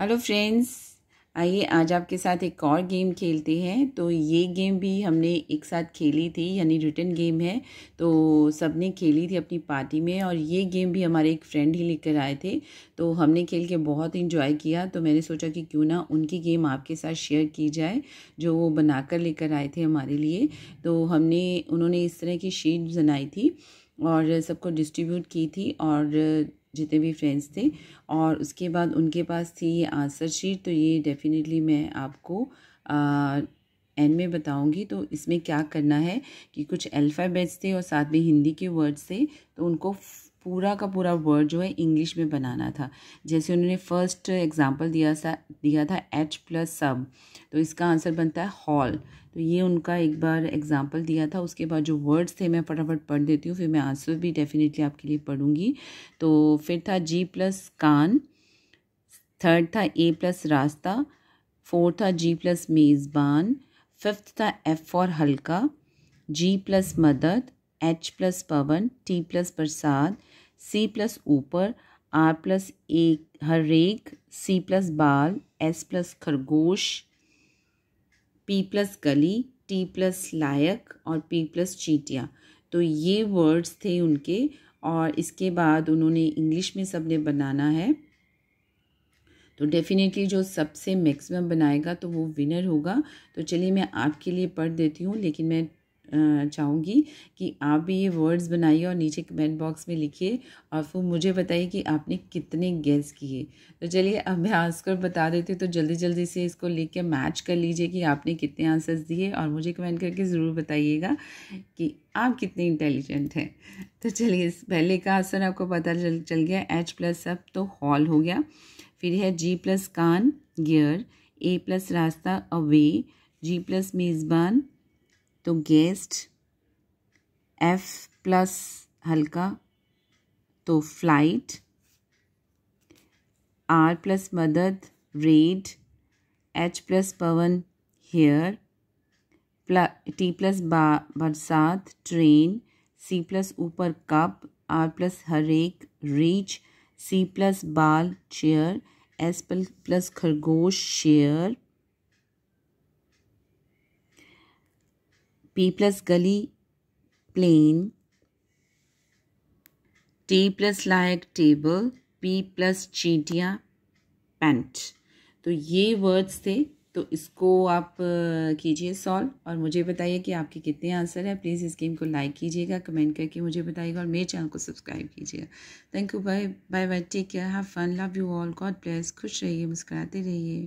hello friends आइए आज आपके साथ एक और गेम खेलते हैं तो ये गेम भी हमने एक साथ खेली थी यानी रिटर्न गेम है तो सब ने खेली थी अपनी पार्टी में और ये गेम भी हमारे एक फ्रेंड ही लेकर आए थे तो हमने खेल के बहुत इन्जॉय किया तो मैंने सोचा कि क्यों ना उनकी गेम आपके साथ शेयर की जाए जो वो बनाकर लेकर आए थे हमारे लिए तो हमने उन्होंने इस तरह की शीट बनाई थी और सबको डिस्ट्रीब्यूट की थी और जितने भी फ्रेंड्स थे और उसके बाद उनके पास थी ये आंसर शीट तो ये डेफिनेटली मैं आपको एंड में बताऊंगी तो इसमें क्या करना है कि कुछ अल्फ़ाबेट्स थे और साथ में हिंदी के वर्ड्स थे तो उनको पूरा का पूरा वर्ड जो है इंग्लिश में बनाना था जैसे उन्होंने फर्स्ट एग्जांपल दिया था दिया था एच प्लस सब तो इसका आंसर बनता है हॉल तो ये उनका एक बार एग्जांपल दिया था उसके बाद जो वर्ड्स थे मैं फटाफट पढ़ देती हूँ फिर मैं आंसर भी डेफिनेटली आपके लिए पढ़ूँगी तो फिर था जी प्लस कान थर्ड था ए प्लस रास्ता फोर्थ था जी प्लस मेज़बान फिफ्थ था एफ़ फॉर हल्का जी प्लस मदद एच प्लस पवन टी प्लस प्रसाद सी प्लस ऊपर आर प्लस एक हरेक सी प्लस बाल एस प्लस खरगोश पी प्लस गली टी प्लस लायक और पी प्लस चीटिया तो ये वर्ड्स थे उनके और इसके बाद उन्होंने इंग्लिश में सब ने बनाना है तो डेफिनेटली जो सबसे मैक्सिमम बनाएगा तो वो विनर होगा तो चलिए मैं आपके लिए पढ़ देती हूँ लेकिन मैं चाहूँगी कि आप भी ये वर्ड्स बनाइए और नीचे कमेंट बॉक्स में लिखिए और फिर मुझे बताइए कि आपने कितने गेस किए तो चलिए अब मैं आंसर बता देती हूँ तो जल्दी जल्दी से इसको लिख के मैच कर लीजिए कि आपने कितने आंसर्स दिए और मुझे कमेंट करके ज़रूर बताइएगा कि आप कितने इंटेलिजेंट हैं तो चलिए इस पहले का आंसर आपको पता चल चल गया एच प्लस अब तो हॉल हो गया फिर है जी प्लस कान गियर ए प्लस रास्ता अवे जी प्लस मेज़बान तो गेस्ट एफ प्लस हल्का तो फ्लाइट आर प्लस मदद रेड एच प्लस पवन हेयर प्ल टी प्लस बा बरसात ट्रेन सी प्लस ऊपर कप आर प्लस हरेक रीच सी प्लस बाल चेयर एस प्लस खरगोश share P plus gully plane, T plus लायक टेबल P प्लस चीटिया पेंट तो ये वर्ड्स थे तो इसको आप कीजिए सॉल्व और मुझे बताइए कि आपके कितने आंसर हैं प्लीज़ इस गेम को लाइक कीजिएगा कमेंट करके मुझे बताइएगा और मेरे चैनल को सब्सक्राइब कीजिएगा thank you bye bye bye take care have fun love you all God bless खुश रहिए मुस्कुराते रहिए